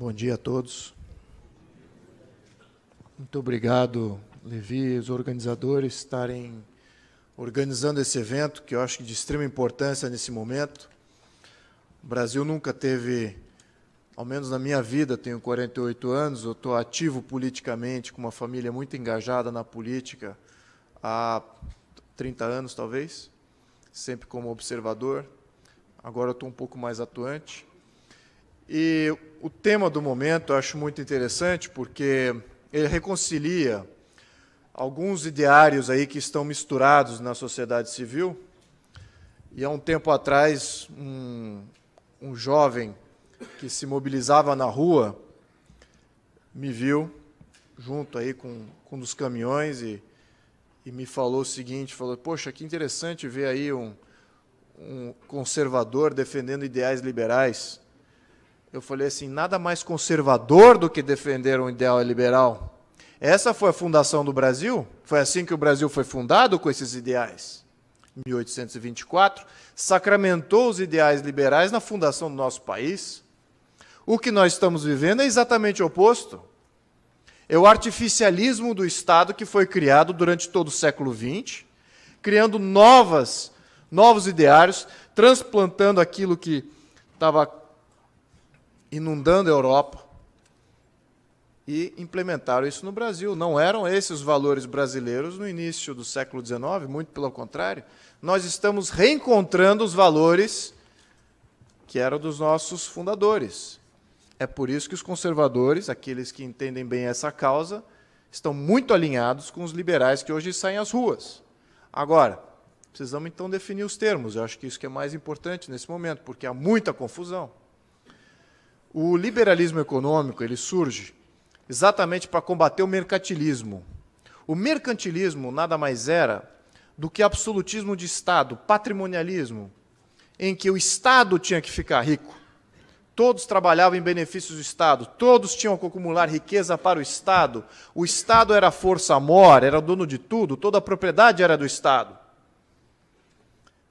Bom dia a todos. Muito obrigado, Levi, os organizadores, estarem organizando esse evento, que eu acho que de extrema importância nesse momento. O Brasil nunca teve, ao menos na minha vida, tenho 48 anos, eu estou ativo politicamente, com uma família muito engajada na política há 30 anos, talvez, sempre como observador. Agora eu estou um pouco mais atuante. E o tema do momento eu acho muito interessante porque ele reconcilia alguns ideários aí que estão misturados na sociedade civil. E há um tempo atrás, um, um jovem que se mobilizava na rua me viu junto aí com, com um dos caminhões e, e me falou o seguinte, falou, poxa, que interessante ver aí um, um conservador defendendo ideais liberais. Eu falei assim: nada mais conservador do que defender um ideal liberal. Essa foi a fundação do Brasil? Foi assim que o Brasil foi fundado com esses ideais? 1824 sacramentou os ideais liberais na fundação do nosso país. O que nós estamos vivendo é exatamente o oposto. É o artificialismo do Estado que foi criado durante todo o século XX, criando novas, novos ideários, transplantando aquilo que estava inundando a Europa e implementaram isso no Brasil. Não eram esses os valores brasileiros no início do século XIX, muito pelo contrário. Nós estamos reencontrando os valores que eram dos nossos fundadores. É por isso que os conservadores, aqueles que entendem bem essa causa, estão muito alinhados com os liberais que hoje saem às ruas. Agora, precisamos então definir os termos. Eu acho que isso que é mais importante nesse momento, porque há muita confusão. O liberalismo econômico ele surge exatamente para combater o mercantilismo. O mercantilismo nada mais era do que absolutismo de Estado, patrimonialismo, em que o Estado tinha que ficar rico. Todos trabalhavam em benefício do Estado, todos tinham que acumular riqueza para o Estado. O Estado era a força mor, era dono de tudo, toda a propriedade era do Estado.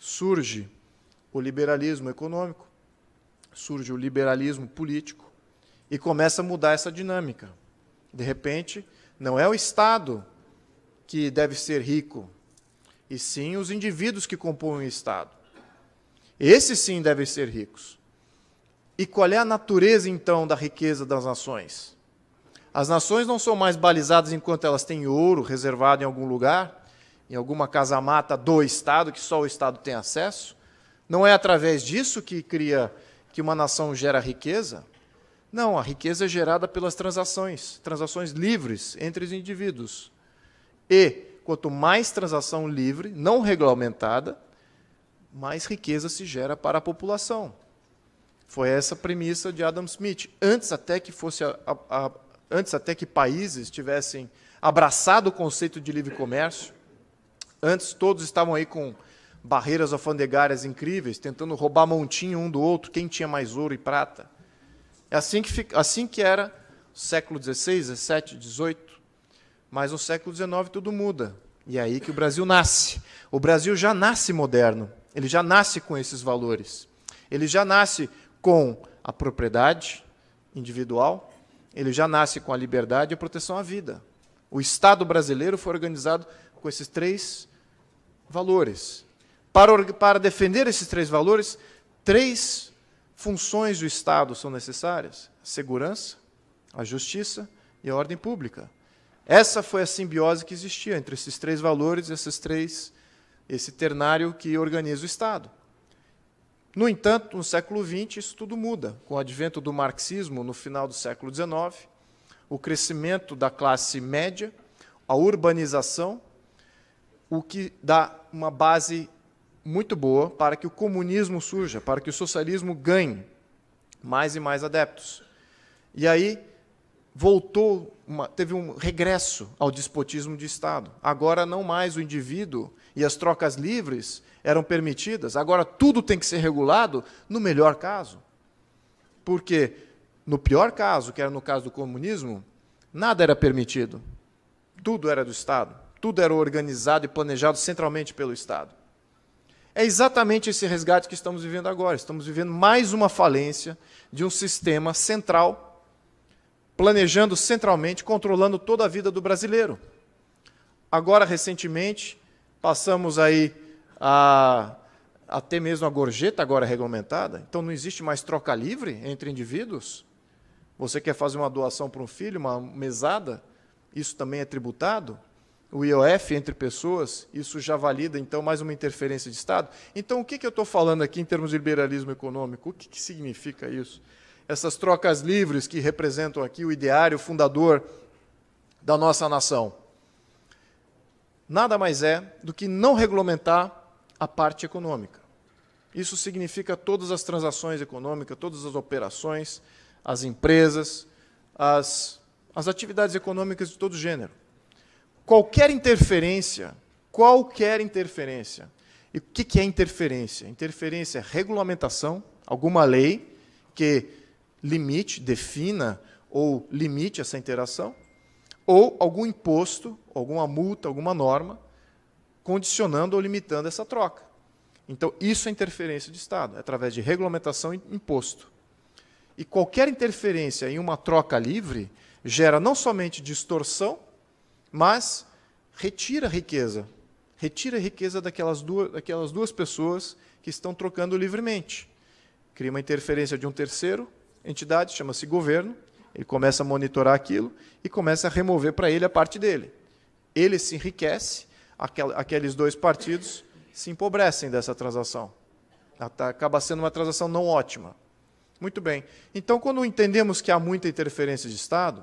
Surge o liberalismo econômico, surge o liberalismo político e começa a mudar essa dinâmica. De repente, não é o Estado que deve ser rico, e sim os indivíduos que compõem o Estado. Esses sim devem ser ricos. E qual é a natureza então da riqueza das nações? As nações não são mais balizadas enquanto elas têm ouro reservado em algum lugar, em alguma casamata do Estado, que só o Estado tem acesso. Não é através disso que cria que uma nação gera riqueza? Não, a riqueza é gerada pelas transações, transações livres entre os indivíduos. E quanto mais transação livre, não regulamentada, mais riqueza se gera para a população. Foi essa a premissa de Adam Smith. Antes até que fosse a, a, a, antes até que países tivessem abraçado o conceito de livre comércio, antes todos estavam aí com barreiras alfandegárias incríveis, tentando roubar montinho um do outro, quem tinha mais ouro e prata. É assim que, fica, assim que era século XVI, XVII, XVIII. Mas no século XIX tudo muda. E é aí que o Brasil nasce. O Brasil já nasce moderno, ele já nasce com esses valores. Ele já nasce com a propriedade individual, ele já nasce com a liberdade e a proteção à vida. O Estado brasileiro foi organizado com esses três valores. Para, para defender esses três valores, três funções do Estado são necessárias: a segurança, a justiça e a ordem pública. Essa foi a simbiose que existia entre esses três valores, esses três, esse ternário que organiza o Estado. No entanto, no século XX, isso tudo muda. Com o advento do marxismo no final do século XIX, o crescimento da classe média, a urbanização, o que dá uma base muito boa para que o comunismo surja, para que o socialismo ganhe mais e mais adeptos. E aí voltou, uma, teve um regresso ao despotismo de Estado. Agora não mais o indivíduo e as trocas livres eram permitidas, agora tudo tem que ser regulado no melhor caso. Porque no pior caso, que era no caso do comunismo, nada era permitido. Tudo era do Estado, tudo era organizado e planejado centralmente pelo Estado. É exatamente esse resgate que estamos vivendo agora. Estamos vivendo mais uma falência de um sistema central, planejando centralmente, controlando toda a vida do brasileiro. Agora, recentemente, passamos aí a até mesmo a gorjeta agora é regulamentada, então não existe mais troca livre entre indivíduos. Você quer fazer uma doação para um filho, uma mesada, isso também é tributado o IOF entre pessoas, isso já valida, então, mais uma interferência de Estado. Então, o que, que eu estou falando aqui em termos de liberalismo econômico? O que, que significa isso? Essas trocas livres que representam aqui o ideário fundador da nossa nação. Nada mais é do que não regulamentar a parte econômica. Isso significa todas as transações econômicas, todas as operações, as empresas, as, as atividades econômicas de todo gênero qualquer interferência, qualquer interferência. E o que, que é interferência? Interferência é regulamentação, alguma lei que limite, defina ou limite essa interação, ou algum imposto, alguma multa, alguma norma, condicionando ou limitando essa troca. Então, isso é interferência de Estado, é através de regulamentação e imposto. E qualquer interferência em uma troca livre gera não somente distorção, mas retira a riqueza. Retira a riqueza daquelas duas, daquelas duas pessoas que estão trocando livremente. Cria uma interferência de um terceiro, entidade, chama-se governo, ele começa a monitorar aquilo e começa a remover para ele a parte dele. Ele se enriquece, aqueles dois partidos se empobrecem dessa transação. Acaba sendo uma transação não ótima. Muito bem. Então, quando entendemos que há muita interferência de Estado,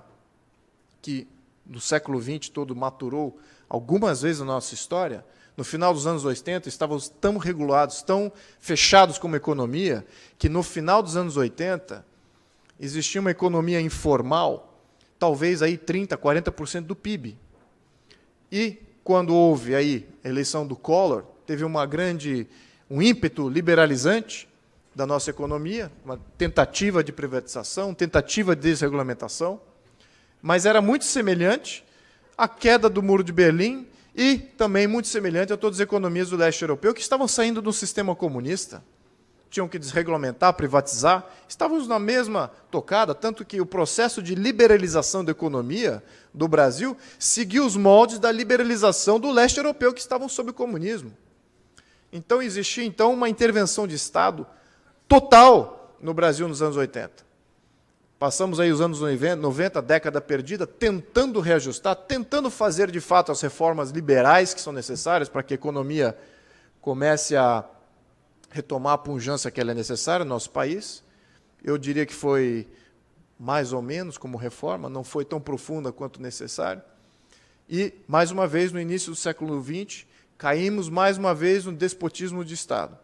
que do século XX todo maturou algumas vezes na nossa história, no final dos anos 80 estávamos tão regulados, tão fechados como economia, que no final dos anos 80 existia uma economia informal, talvez aí 30, 40% do PIB. E quando houve aí a eleição do Collor, teve uma grande um ímpeto liberalizante da nossa economia, uma tentativa de privatização, tentativa de desregulamentação mas era muito semelhante à queda do Muro de Berlim e também muito semelhante a todas as economias do leste europeu que estavam saindo do sistema comunista. Tinham que desregulamentar, privatizar, estávamos na mesma tocada, tanto que o processo de liberalização da economia do Brasil seguiu os moldes da liberalização do leste europeu que estavam sob o comunismo. Então existia então uma intervenção de Estado total no Brasil nos anos 80. Passamos aí os anos 90, década perdida, tentando reajustar, tentando fazer de fato as reformas liberais que são necessárias para que a economia comece a retomar a punjância que ela é necessária no nosso país. Eu diria que foi mais ou menos como reforma, não foi tão profunda quanto necessário. E, mais uma vez, no início do século XX, caímos mais uma vez no despotismo de Estado.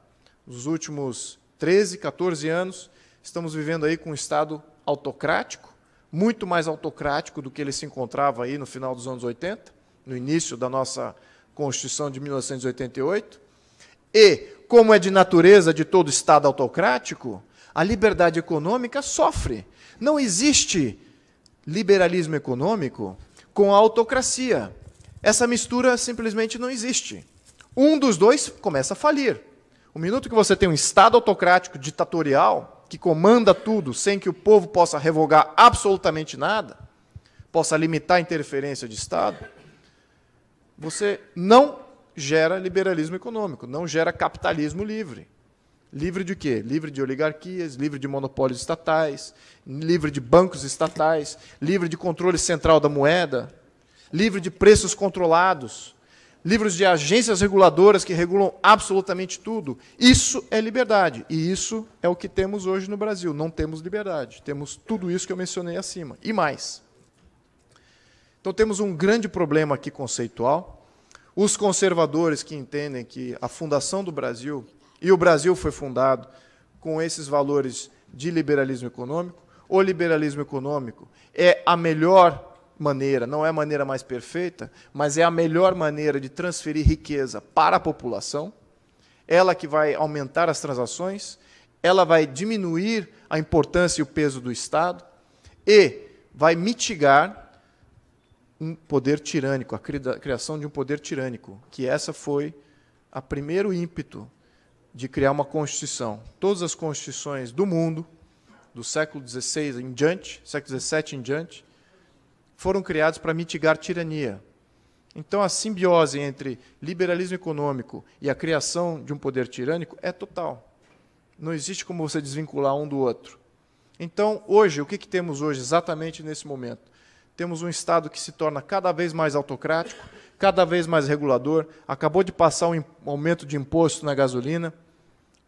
Nos últimos 13, 14 anos, estamos vivendo aí com um Estado autocrático, muito mais autocrático do que ele se encontrava aí no final dos anos 80, no início da nossa Constituição de 1988. E, como é de natureza de todo Estado autocrático, a liberdade econômica sofre. Não existe liberalismo econômico com a autocracia. Essa mistura simplesmente não existe. Um dos dois começa a falir. O minuto que você tem um Estado autocrático ditatorial, que comanda tudo sem que o povo possa revogar absolutamente nada, possa limitar a interferência de Estado, você não gera liberalismo econômico, não gera capitalismo livre. Livre de quê? Livre de oligarquias, livre de monopólios estatais, livre de bancos estatais, livre de controle central da moeda, livre de preços controlados, livros de agências reguladoras que regulam absolutamente tudo. Isso é liberdade. E isso é o que temos hoje no Brasil. Não temos liberdade. Temos tudo isso que eu mencionei acima. E mais. Então temos um grande problema aqui conceitual. Os conservadores que entendem que a fundação do Brasil, e o Brasil foi fundado com esses valores de liberalismo econômico, o liberalismo econômico é a melhor maneira, não é a maneira mais perfeita, mas é a melhor maneira de transferir riqueza para a população, ela que vai aumentar as transações, ela vai diminuir a importância e o peso do Estado e vai mitigar um poder tirânico, a criação de um poder tirânico, que essa foi a primeiro ímpeto de criar uma constituição. Todas as constituições do mundo, do século XVI em diante, século XVII em diante, foram criados para mitigar tirania. Então, a simbiose entre liberalismo econômico e a criação de um poder tirânico é total. Não existe como você desvincular um do outro. Então, hoje, o que, que temos hoje, exatamente nesse momento? Temos um Estado que se torna cada vez mais autocrático, cada vez mais regulador. Acabou de passar um aumento de imposto na gasolina.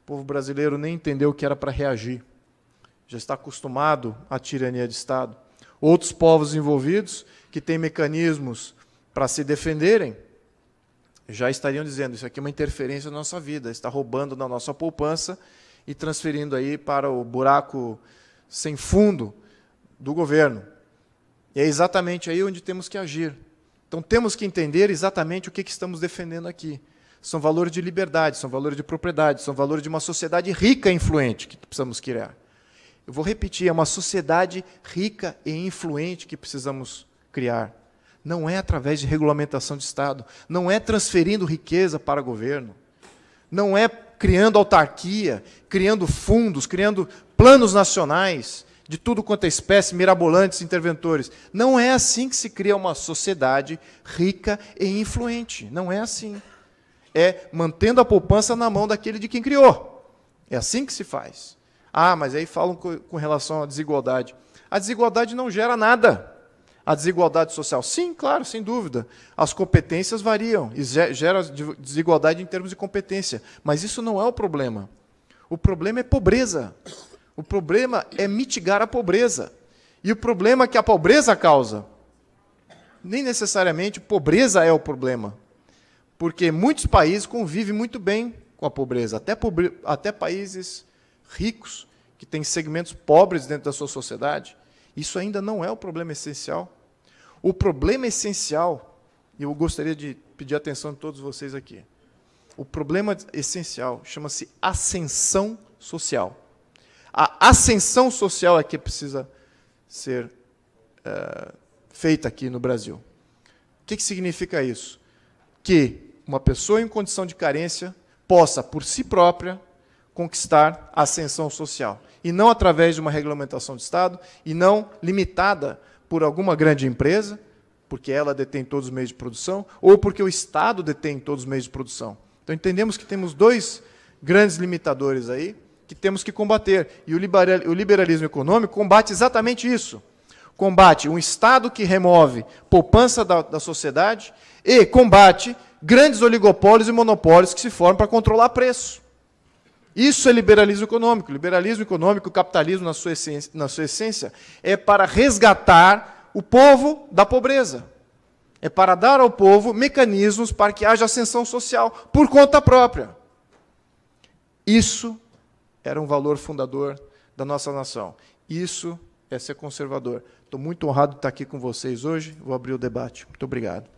O povo brasileiro nem entendeu o que era para reagir. Já está acostumado à tirania de Estado outros povos envolvidos que têm mecanismos para se defenderem, já estariam dizendo: isso aqui é uma interferência na nossa vida, está roubando da nossa poupança e transferindo aí para o buraco sem fundo do governo. E é exatamente aí onde temos que agir. Então temos que entender exatamente o que, que estamos defendendo aqui. São valores de liberdade, são valores de propriedade, são valores de uma sociedade rica e influente que precisamos criar. Eu vou repetir, é uma sociedade rica e influente que precisamos criar. Não é através de regulamentação de Estado, não é transferindo riqueza para o governo, não é criando autarquia, criando fundos, criando planos nacionais de tudo quanto é espécie, mirabolantes, interventores. Não é assim que se cria uma sociedade rica e influente. Não é assim. É mantendo a poupança na mão daquele de quem criou. É assim que se faz. Ah, mas aí falam com relação à desigualdade. A desigualdade não gera nada. A desigualdade social, sim, claro, sem dúvida. As competências variam e gera desigualdade em termos de competência. Mas isso não é o problema. O problema é pobreza. O problema é mitigar a pobreza. E o problema que a pobreza causa. Nem necessariamente pobreza é o problema. Porque muitos países convivem muito bem com a pobreza, até, pobre... até países ricos, que têm segmentos pobres dentro da sua sociedade, isso ainda não é o problema essencial. O problema essencial, e eu gostaria de pedir atenção de todos vocês aqui, o problema essencial chama-se ascensão social. A ascensão social é que precisa ser é, feita aqui no Brasil. O que, que significa isso? Que uma pessoa em condição de carência possa, por si própria, conquistar a ascensão social. E não através de uma regulamentação de Estado, e não limitada por alguma grande empresa, porque ela detém todos os meios de produção, ou porque o Estado detém todos os meios de produção. Então entendemos que temos dois grandes limitadores aí que temos que combater. E o liberalismo econômico combate exatamente isso. Combate um Estado que remove poupança da, da sociedade e combate grandes oligopólios e monopólios que se formam para controlar preço. Isso é liberalismo econômico. Liberalismo econômico, o capitalismo na sua essência, na sua essência é para resgatar o povo da pobreza. É para dar ao povo mecanismos para que haja ascensão social por conta própria. Isso era um valor fundador da nossa nação. Isso é ser conservador. Estou muito honrado de estar aqui com vocês hoje. Vou abrir o debate. Muito obrigado.